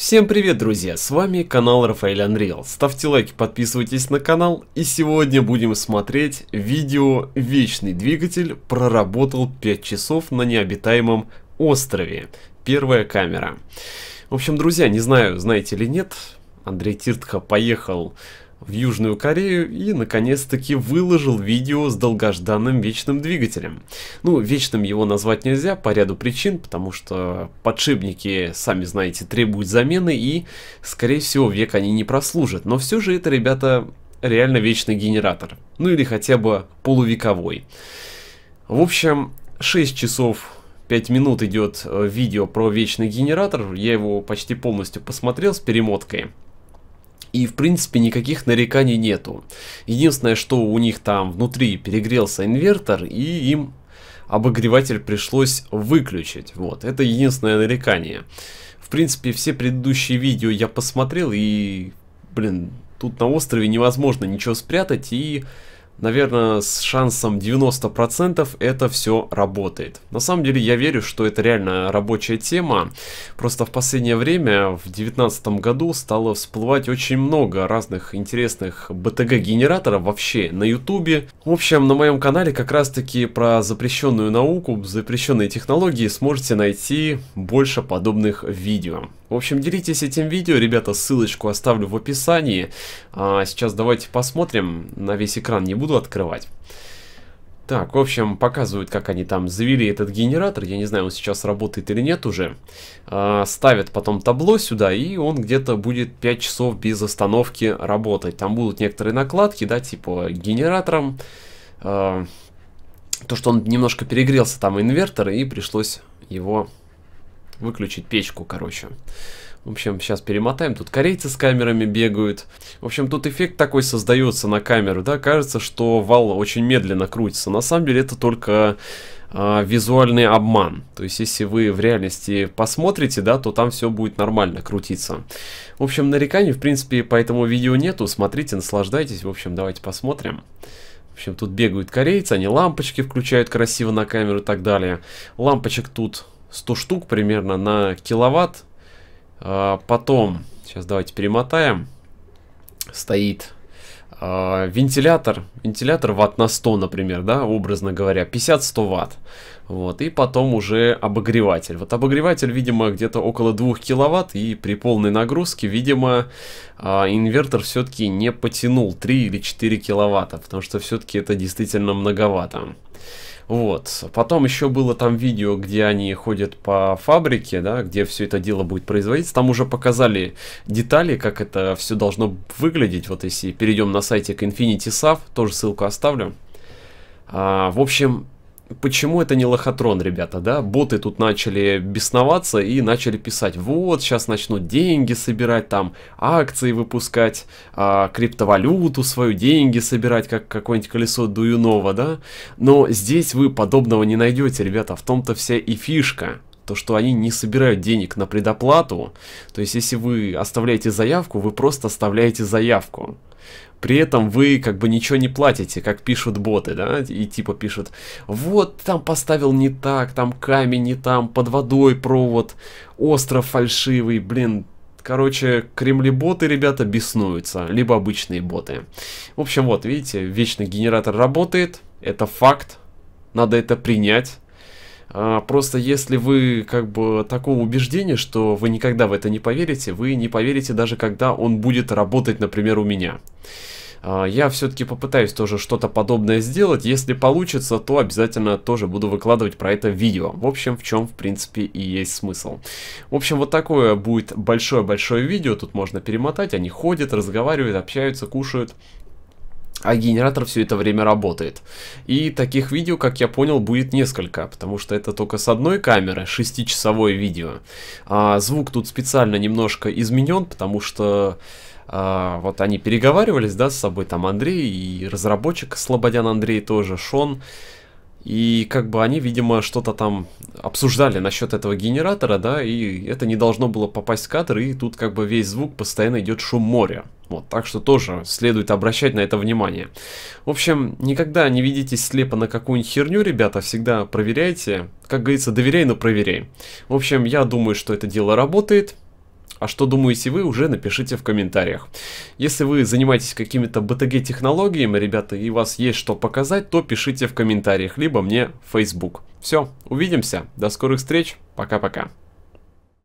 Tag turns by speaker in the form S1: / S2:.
S1: Всем привет, друзья! С вами канал Рафаэль Unreal. Ставьте лайки, подписывайтесь на канал. И сегодня будем смотреть видео «Вечный двигатель проработал 5 часов на необитаемом острове». Первая камера. В общем, друзья, не знаю, знаете ли нет, Андрей Тиртко поехал в Южную Корею и, наконец-таки, выложил видео с долгожданным вечным двигателем. Ну, вечным его назвать нельзя по ряду причин, потому что подшипники, сами знаете, требуют замены и, скорее всего, век они не прослужат. Но все же это, ребята, реально вечный генератор. Ну или хотя бы полувековой. В общем, 6 часов 5 минут идет э, видео про вечный генератор. Я его почти полностью посмотрел с перемоткой. И, в принципе, никаких нареканий нету. Единственное, что у них там внутри перегрелся инвертор, и им обогреватель пришлось выключить. Вот, это единственное нарекание. В принципе, все предыдущие видео я посмотрел, и, блин, тут на острове невозможно ничего спрятать, и наверное, с шансом 90% это все работает. На самом деле я верю, что это реально рабочая тема. Просто в последнее время, в 2019 году, стало всплывать очень много разных интересных БТГ-генераторов вообще на ютубе. В общем, на моем канале как раз таки про запрещенную науку, запрещенные технологии сможете найти больше подобных видео. В общем, делитесь этим видео, ребята, ссылочку оставлю в описании. А сейчас давайте посмотрим, на весь экран не буду открывать. Так, в общем, показывают, как они там завели этот генератор. Я не знаю, он сейчас работает или нет уже. А, ставят потом табло сюда, и он где-то будет 5 часов без остановки работать. Там будут некоторые накладки, да, типа генератором. А, то, что он немножко перегрелся, там инвертор, и пришлось его выключить печку, короче. В общем, сейчас перемотаем. Тут корейцы с камерами бегают. В общем, тут эффект такой создается на камеру, да? Кажется, что вал очень медленно крутится. На самом деле это только а, визуальный обман. То есть, если вы в реальности посмотрите, да, то там все будет нормально крутиться. В общем, нареканий, в принципе, по этому видео нету. Смотрите, наслаждайтесь. В общем, давайте посмотрим. В общем, тут бегают корейцы, они лампочки включают красиво на камеру и так далее. Лампочек тут 100 штук примерно на киловатт. А, потом, сейчас давайте перемотаем, стоит а, вентилятор, вентилятор ватт на 100, например, да, образно говоря, 50-100 ватт. Вот, и потом уже обогреватель. Вот обогреватель, видимо, где-то около 2 киловатт, и при полной нагрузке, видимо, а, инвертор все-таки не потянул 3 или 4 киловатта, потому что все-таки это действительно многовато. Вот. Потом еще было там видео, где они ходят по фабрике, да, где все это дело будет производиться. Там уже показали детали, как это все должно выглядеть. Вот если перейдем на сайте к Infinity Sav, тоже ссылку оставлю. А, в общем, почему это не лохотрон, ребята, да? Боты тут начали бесноваться и начали писать, вот, сейчас начнут деньги собирать, там, акции выпускать, а, криптовалюту свою, деньги собирать, как какое-нибудь колесо Дуюнова, да? Но здесь вы подобного не найдете, ребята, в том-то вся и фишка то что они не собирают денег на предоплату, то есть если вы оставляете заявку, вы просто оставляете заявку при этом вы как бы ничего не платите, как пишут боты, да, и типа пишут, вот там поставил не так, там камень не там, под водой провод, остров фальшивый, блин, Короче, кремлеботы, ребята, беснуются, либо обычные боты. В общем, вот, видите, вечный генератор работает, это факт, надо это принять. А, просто если вы как бы такого убеждения, что вы никогда в это не поверите, вы не поверите даже когда он будет работать, например, у меня. А, я все-таки попытаюсь тоже что-то подобное сделать. Если получится, то обязательно тоже буду выкладывать про это видео. В общем, в чем, в принципе, и есть смысл. В общем, вот такое будет большое-большое видео. Тут можно перемотать. Они ходят, разговаривают, общаются, кушают а генератор все это время работает. И таких видео, как я понял, будет несколько, потому что это только с одной камеры, 6-часовое видео. А звук тут специально немножко изменен, потому что а, вот они переговаривались, да, с собой там Андрей и разработчик Слободян Андрей тоже, Шон. И как бы они, видимо, что-то там обсуждали насчет этого генератора, да, и это не должно было попасть в кадр, и тут как бы весь звук постоянно идет шум моря. Вот, так что тоже следует обращать на это внимание. В общем, никогда не ведитесь слепо на какую-нибудь херню, ребята, всегда проверяйте. Как говорится, доверяй, но проверяй. В общем, я думаю, что это дело работает. А что думаете вы, уже напишите в комментариях. Если вы занимаетесь какими-то БТГ-технологиями, ребята, и у вас есть что показать, то пишите в комментариях, либо мне в Facebook. Все, увидимся, до скорых встреч, пока-пока.